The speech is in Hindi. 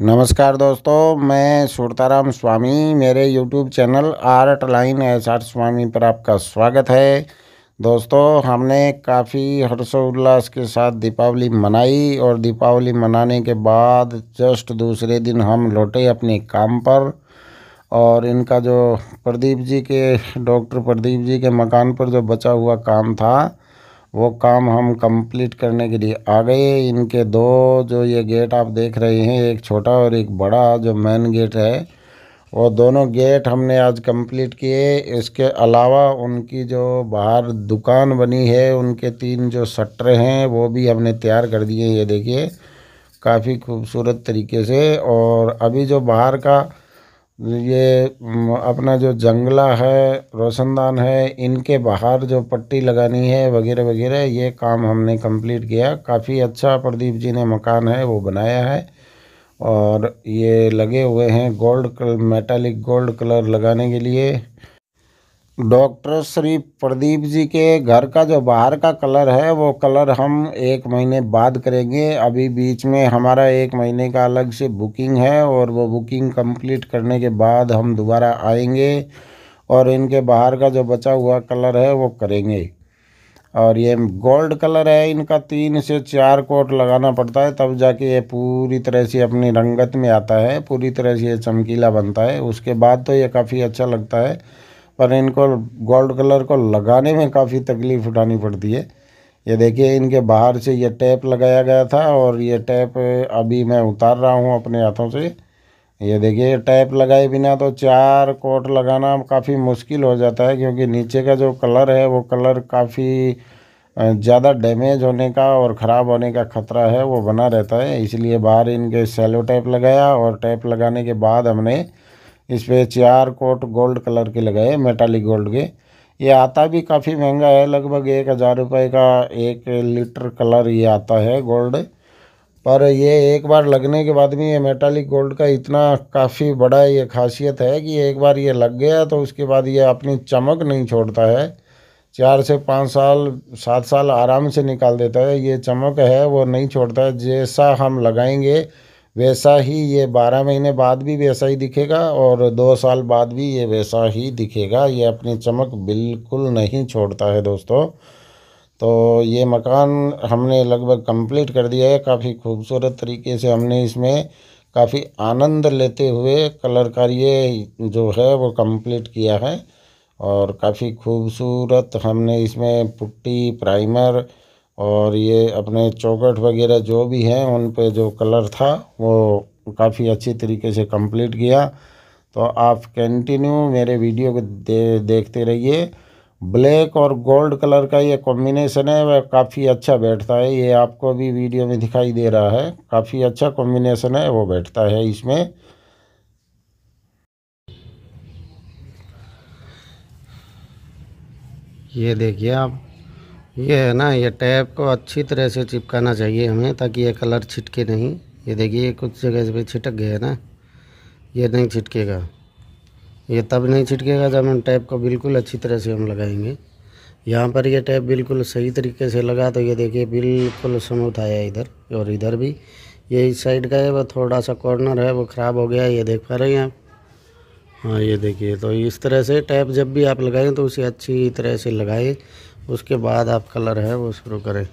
नमस्कार दोस्तों मैं सुरताराम स्वामी मेरे YouTube channel Art Line S R Swami पर आपका स्वागत है दोस्तों हमने काफ़ी हर्षोल्लास के साथ दीपावली मनाई और दीपावली मनाने के बाद जस्ट दूसरे दिन हम लौटे अपने काम पर और इनका जो प्रदीप जी के डॉक्टर प्रदीप जी के मकान पर जो बचा हुआ काम था वो काम हम कंप्लीट करने के लिए आ गए इनके दो जो ये गेट आप देख रहे हैं एक छोटा और एक बड़ा जो मेन गेट है वो दोनों गेट हमने आज कंप्लीट किए इसके अलावा उनकी जो बाहर दुकान बनी है उनके तीन जो शटर हैं वो भी हमने तैयार कर दिए ये देखिए काफ़ी खूबसूरत तरीके से और अभी जो बाहर का ये अपना जो जंगला है रोशनदान है इनके बाहर जो पट्टी लगानी है वगैरह वगैरह ये काम हमने कंप्लीट किया काफ़ी अच्छा प्रदीप जी ने मकान है वो बनाया है और ये लगे हुए हैं gold colour metallic gold colour लगाने के लिए डॉक्टर श्री प्रदीप जी के घर का जो बाहर का कलर है वो कलर हम एक महीने बाद करेंगे अभी बीच में हमारा एक महीने का अलग से बुकिंग है और वो बुकिंग कंप्लीट करने के बाद हम दोबारा आएंगे और इनके बाहर का जो बचा हुआ कलर है वो करेंगे और ये गोल्ड कलर है इनका तीन से चार कोट लगाना पड़ता है तब जाके ये पूरी तरह से अपनी रंगत में आता है पूरी तरह से ये चमकीला बनता है उसके बाद तो ये काफ़ी अच्छा लगता है पर इनको गोल्ड कलर को लगाने में काफ़ी तकलीफ़ उठानी पड़ती है ये देखिए इनके बाहर से ये टैप लगाया गया था और ये टैप अभी मैं उतार रहा हूँ अपने हाथों से ये देखिए टैप लगाए बिना तो चार कोट लगाना काफ़ी मुश्किल हो जाता है क्योंकि नीचे का जो कलर है वो कलर काफ़ी ज़्यादा डैमेज होने का और ख़राब होने का खतरा है वो बना रहता है इसलिए बाहर इनके सेलो टैप लगाया और टैप लगाने के बाद हमने इस पर चार कोट गोल्ड कलर के लगाए मेटालिक गोल्ड के ये आता भी काफ़ी महंगा है लगभग एक हज़ार रुपये का एक लीटर कलर ये आता है गोल्ड पर ये एक बार लगने के बाद भी ये मेटालिक गोल्ड का इतना काफ़ी बड़ा ये खासियत है कि एक बार ये लग गया तो उसके बाद ये अपनी चमक नहीं छोड़ता है चार से पाँच साल सात साल आराम से निकाल देता है ये चमक है वो नहीं छोड़ता है जैसा हम लगाएंगे वैसा ही ये बारह महीने बाद भी वैसा ही दिखेगा और दो साल बाद भी ये वैसा ही दिखेगा ये अपनी चमक बिल्कुल नहीं छोड़ता है दोस्तों तो ये मकान हमने लगभग कंप्लीट कर दिया है काफ़ी खूबसूरत तरीके से हमने इसमें काफ़ी आनंद लेते हुए कलर कार्य जो है वो कंप्लीट किया है और काफ़ी खूबसूरत हमने इसमें पुट्टी प्राइमर और ये अपने चौकट वगैरह जो भी हैं उन पे जो कलर था वो काफ़ी अच्छी तरीके से कंप्लीट किया तो आप कंटिन्यू मेरे वीडियो को दे, देखते रहिए ब्लैक और गोल्ड कलर का ये कॉम्बिनेशन है वह काफ़ी अच्छा बैठता है ये आपको भी वीडियो में दिखाई दे रहा है काफ़ी अच्छा कॉम्बिनेशन है वो बैठता है इसमें ये देखिए आप ये है ना ये टैप को अच्छी तरह से चिपकाना चाहिए हमें ताकि ये कलर छिटके नहीं ये देखिए कुछ जगह भी छिटक गया है ना ये नहीं छिटकेगा ये तब नहीं छिटकेगा जब हम टैप को बिल्कुल अच्छी तरह से हम लगाएंगे यहाँ पर ये टैप बिल्कुल सही तरीके से लगा तो ये देखिए बिल्कुल स्मूथ आया इधर और इधर भी ये इस साइड का है वो थोड़ा सा कॉर्नर है वो ख़राब हो गया ये देख पा रहे हैं आप हाँ ये देखिए तो इस तरह से टैप जब भी आप लगाएं तो उसे अच्छी तरह से लगाएं उसके बाद आप कलर है वो शुरू करें